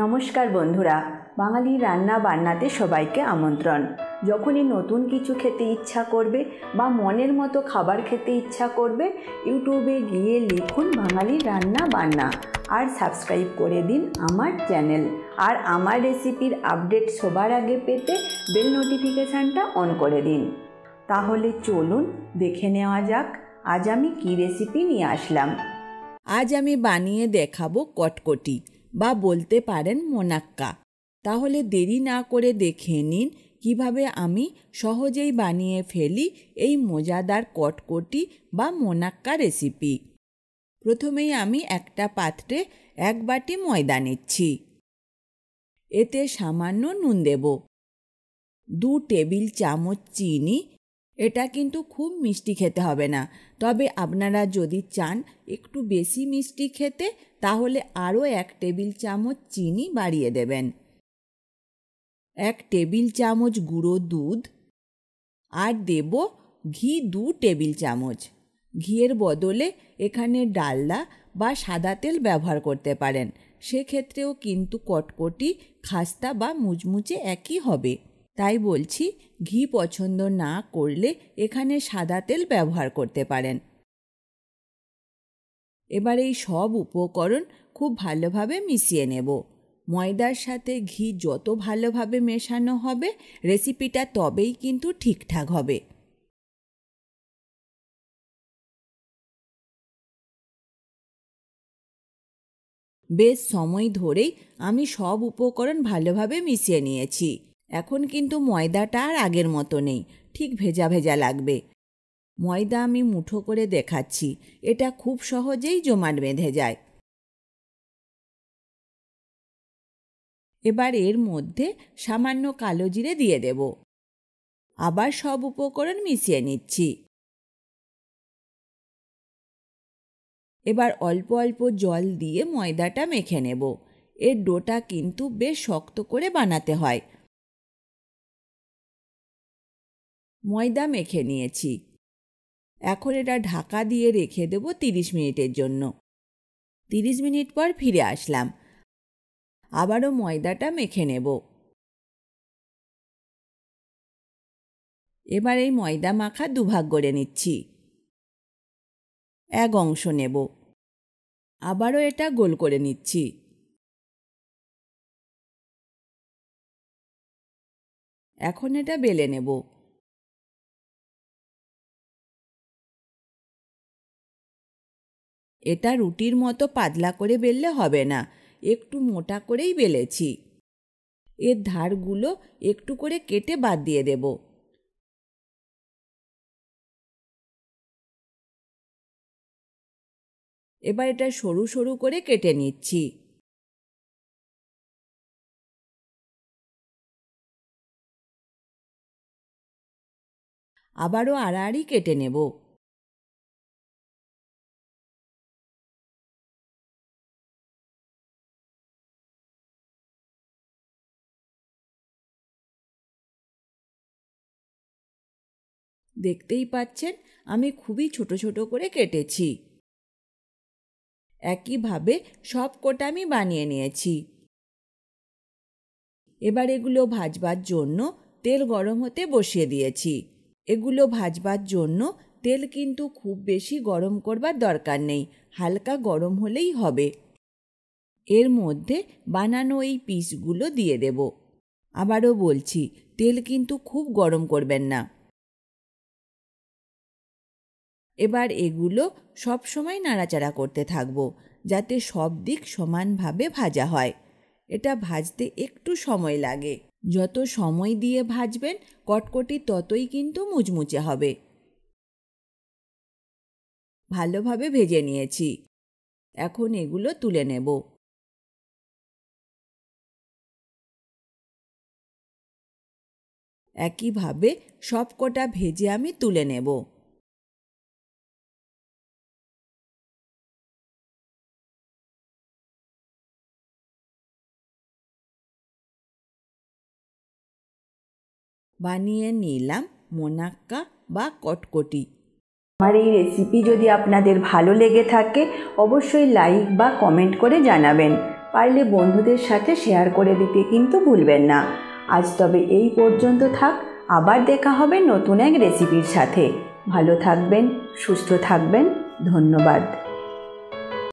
নমস্কার বন্ধুরা বাঙালির রান্না বান্নাতে সবাইকে আমন্ত্রণ যখনই নতুন কিছু খেতে ইচ্ছা করবে বা মনের মতো খাবার খেতে ইচ্ছা করবে ইউটিউবে গিয়ে লিখুন বাঙালির রান্না বান্না আর সাবস্ক্রাইব করে দিন আমার চ্যানেল আর আমার রেসিপির আপডেট সবার আগে পেতে বেল নোটিফিকেশানটা অন করে দিন তাহলে চলুন দেখে নেওয়া যাক আজ আমি কী রেসিপি নিয়ে আসলাম আজ আমি বানিয়ে দেখাবো কটকটি বা বলতে পারেন মোনাক্কা তাহলে দেরি না করে দেখে নিন কিভাবে আমি সহজেই বানিয়ে ফেলি এই মজাদার কটকটি বা মোনাক্কা রেসিপি প্রথমেই আমি একটা পাত্রে এক বাটি ময়দা নিচ্ছি এতে সামান্য নুন দেব দু টেবিল চামচ চিনি এটা কিন্তু খুব মিষ্টি খেতে হবে না তবে আপনারা যদি চান একটু বেশি মিষ্টি খেতে তাহলে আরও এক টেবিল চামচ চিনি বাড়িয়ে দেবেন এক টেবিল চামচ গুঁড়ো দুধ আর দেব ঘি দু টেবিল চামচ ঘিয়ের বদলে এখানে ডালদা বা সাদা তেল ব্যবহার করতে পারেন সেক্ষেত্রেও কিন্তু কটকটি খাস্তা বা মুচমুচে একই হবে তাই বলছি ঘি পছন্দ না করলে এখানে সাদা তেল ব্যবহার করতে পারেন এবার এই সব উপকরণ খুব ভালোভাবে মিশিয়ে নেব ময়দার সাথে ঘি যত ভালোভাবে মেশানো হবে রেসিপিটা তবেই কিন্তু ঠিকঠাক হবে বেশ সময় ধরেই আমি সব উপকরণ ভালোভাবে মিশিয়ে নিয়েছি এখন কিন্তু ময়দাটা আর আগের মতো নেই ঠিক ভেজা ভেজা লাগবে ময়দা আমি মুঠো করে দেখাচ্ছি এটা খুব সহজেই জমাট বেঁধে যায় এবার এর মধ্যে সামান্য কালো জিরে দিয়ে দেব আবার সব উপকরণ মিশিয়ে নিচ্ছি এবার অল্প অল্প জল দিয়ে ময়দাটা মেখে নেব এর ডোটা কিন্তু বেশ শক্ত করে বানাতে হয় ময়দা মেখে নিয়েছি এখন এটা ঢাকা দিয়ে রেখে দেব তিরিশ মিনিটের জন্য তিরিশ মিনিট পর ফিরে আসলাম আবারও ময়দাটা মেখে নেব এবার এই ময়দা মাখা দুভাগ করে নিচ্ছি এক অংশ নেব আবারও এটা গোল করে নিচ্ছি এখন এটা বেলে নেব এটা রুটির মতো পাতলা করে বেললে হবে না একটু মোটা করেই বেলেছি এর ধারগুলো একটু করে কেটে বাদ দিয়ে দেব এবার এটা সরু সরু করে কেটে নিচ্ছি আবারও আড়াআড়ি কেটে নেব দেখতেই পাচ্ছেন আমি খুবই ছোট ছোট করে কেটেছি একইভাবে সব কোটা আমি বানিয়ে নিয়েছি এবার এগুলো ভাজবার জন্য তেল গরম হতে বসিয়ে দিয়েছি এগুলো ভাজবার জন্য তেল কিন্তু খুব বেশি গরম করবার দরকার নেই হালকা গরম হলেই হবে এর মধ্যে বানানো এই পিসগুলো দিয়ে দেব আবারও বলছি তেল কিন্তু খুব গরম করবেন না এবার এগুলো সব সময় নাড়াচাড়া করতে থাকব যাতে সব দিক সমানভাবে ভাজা হয় এটা ভাজতে একটু সময় লাগে যত সময় দিয়ে ভাজবেন কটকটি ততই কিন্তু মুচমুচে হবে ভালোভাবে ভেজে নিয়েছি এখন এগুলো তুলে নেব একইভাবে সব কটা ভেজে আমি তুলে নেব বানিয়ে নিলাম মোনাক্কা বা কটকটি আমার এই রেসিপি যদি আপনাদের ভালো লেগে থাকে অবশ্যই লাইক বা কমেন্ট করে জানাবেন পারলে বন্ধুদের সাথে শেয়ার করে দিতে কিন্তু ভুলবেন না আজ তবে এই পর্যন্ত থাক আবার দেখা হবে নতুন এক রেসিপির সাথে ভালো থাকবেন সুস্থ থাকবেন ধন্যবাদ